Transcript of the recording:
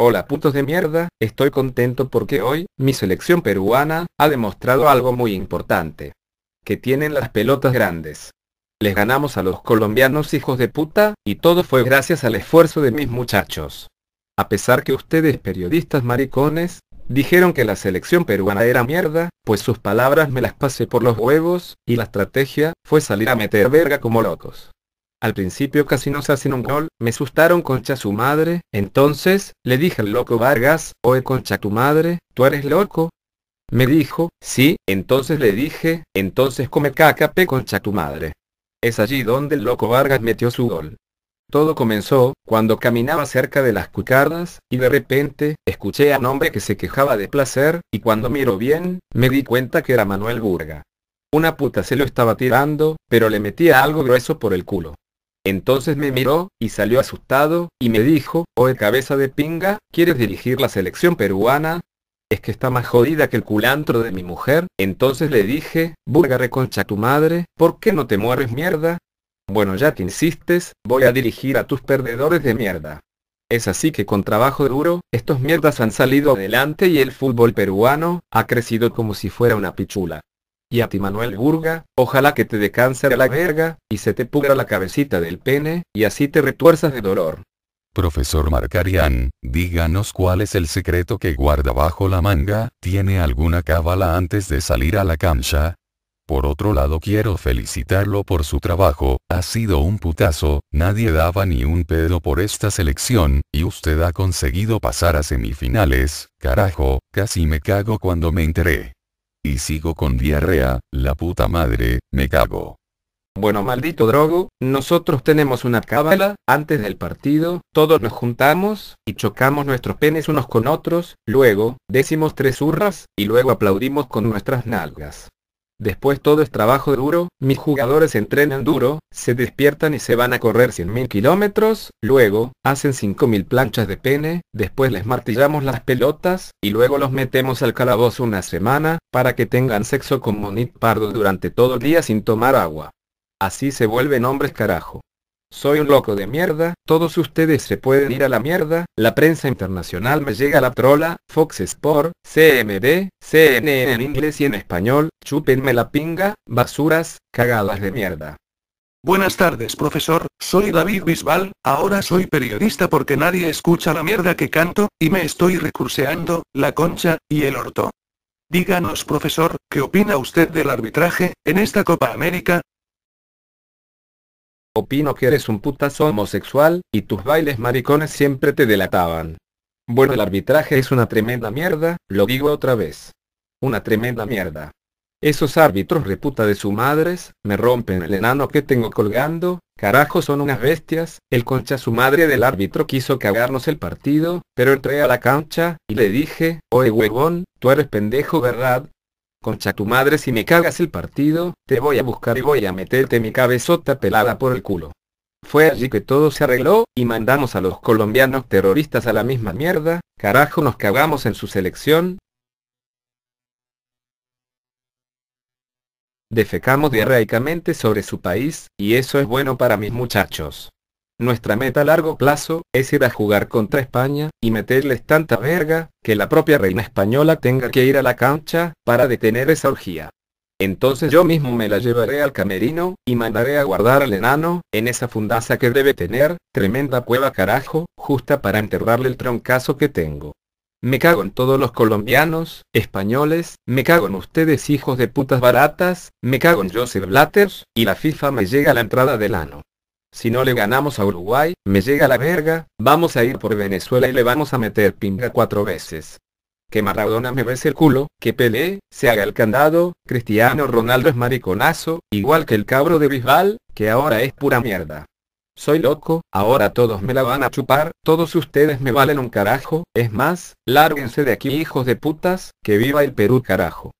Hola putos de mierda, estoy contento porque hoy, mi selección peruana, ha demostrado algo muy importante. Que tienen las pelotas grandes. Les ganamos a los colombianos hijos de puta, y todo fue gracias al esfuerzo de mis muchachos. A pesar que ustedes periodistas maricones, dijeron que la selección peruana era mierda, pues sus palabras me las pasé por los huevos, y la estrategia, fue salir a meter verga como locos. Al principio casi no se hacen un gol, me asustaron concha su madre, entonces, le dije al loco Vargas, oe concha tu madre, tú eres loco. Me dijo, sí, entonces le dije, entonces come caca pe concha tu madre. Es allí donde el loco Vargas metió su gol. Todo comenzó, cuando caminaba cerca de las cucardas, y de repente, escuché a un hombre que se quejaba de placer, y cuando miro bien, me di cuenta que era Manuel Burga. Una puta se lo estaba tirando, pero le metía algo grueso por el culo. Entonces me miró, y salió asustado, y me dijo, oe oh, cabeza de pinga, ¿quieres dirigir la selección peruana? Es que está más jodida que el culantro de mi mujer, entonces le dije, burga reconcha tu madre, ¿por qué no te mueres mierda? Bueno ya que insistes, voy a dirigir a tus perdedores de mierda. Es así que con trabajo duro, estos mierdas han salido adelante y el fútbol peruano ha crecido como si fuera una pichula. Y a ti Manuel Burga, ojalá que te dé la verga, y se te pudra la cabecita del pene, y así te retuerzas de dolor. Profesor Marcarian, díganos cuál es el secreto que guarda bajo la manga, ¿tiene alguna cábala antes de salir a la cancha? Por otro lado quiero felicitarlo por su trabajo, ha sido un putazo, nadie daba ni un pedo por esta selección, y usted ha conseguido pasar a semifinales, carajo, casi me cago cuando me enteré. Y sigo con diarrea, la puta madre, me cago. Bueno maldito drogo, nosotros tenemos una cábala, antes del partido, todos nos juntamos, y chocamos nuestros penes unos con otros, luego, decimos tres hurras, y luego aplaudimos con nuestras nalgas. Después todo es trabajo duro, mis jugadores entrenan duro, se despiertan y se van a correr 100.000 kilómetros, luego, hacen 5.000 planchas de pene, después les martillamos las pelotas, y luego los metemos al calabozo una semana, para que tengan sexo con Monit Pardo durante todo el día sin tomar agua. Así se vuelven hombres carajo. Soy un loco de mierda, todos ustedes se pueden ir a la mierda, la prensa internacional me llega la trola, Fox Sport, CMB, CNN en inglés y en español, chúpenme la pinga, basuras, cagadas de mierda. Buenas tardes, profesor. Soy David Bisbal. Ahora soy periodista porque nadie escucha la mierda que canto, y me estoy recurseando, la concha, y el orto. Díganos, profesor, ¿qué opina usted del arbitraje, en esta Copa América, Opino que eres un putazo homosexual, y tus bailes maricones siempre te delataban. Bueno, el arbitraje es una tremenda mierda, lo digo otra vez. Una tremenda mierda. Esos árbitros reputa de su madres, me rompen el enano que tengo colgando, carajo son unas bestias, el concha su madre del árbitro quiso cagarnos el partido, pero entré a la cancha, y le dije, oye huevón, tú eres pendejo verdad, Concha tu madre si me cagas el partido, te voy a buscar y voy a meterte mi cabezota pelada por el culo. Fue allí que todo se arregló, y mandamos a los colombianos terroristas a la misma mierda, carajo nos cagamos en su selección. Defecamos diarreicamente sobre su país, y eso es bueno para mis muchachos. Nuestra meta a largo plazo es ir a jugar contra España y meterles tanta verga que la propia reina española tenga que ir a la cancha para detener esa orgía. Entonces yo mismo me la llevaré al camerino y mandaré a guardar al enano en esa fundaza que debe tener, tremenda cueva carajo, justa para enterrarle el troncazo que tengo. Me cago en todos los colombianos, españoles, me cago en ustedes hijos de putas baratas, me cago en Joseph Blatters y la FIFA me llega a la entrada del ano. Si no le ganamos a Uruguay, me llega la verga, vamos a ir por Venezuela y le vamos a meter pinga cuatro veces. Que Maradona me bese el culo, que pelee, se haga el candado, Cristiano Ronaldo es mariconazo, igual que el cabro de Bisbal, que ahora es pura mierda. Soy loco, ahora todos me la van a chupar, todos ustedes me valen un carajo, es más, lárguense de aquí hijos de putas, que viva el Perú carajo.